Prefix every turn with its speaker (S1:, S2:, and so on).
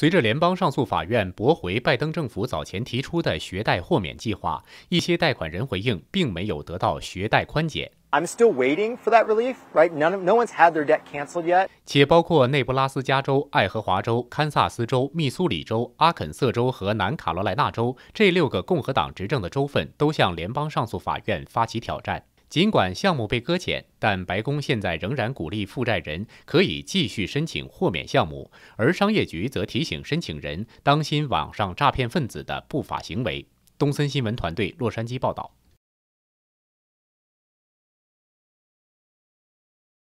S1: 随着联邦上诉法院驳回拜登政府早前提出的学贷豁免计划，一些贷款人回应并没有得到学贷宽减。
S2: I'm still waiting for that relief, right? None, of, no one's had their debt canceled yet.
S1: 且包括内布拉斯加州、爱荷华州、堪萨斯州、密苏里州、阿肯色州和南卡罗来纳州这六个共和党执政的州份都向联邦上诉法院发起挑战。尽管项目被搁浅，但白宫现在仍然鼓励负债人可以继续申请豁免项目，而商业局则
S3: 提醒申请人当心网上诈骗分子的不法行为。东森新闻团队洛杉矶报道。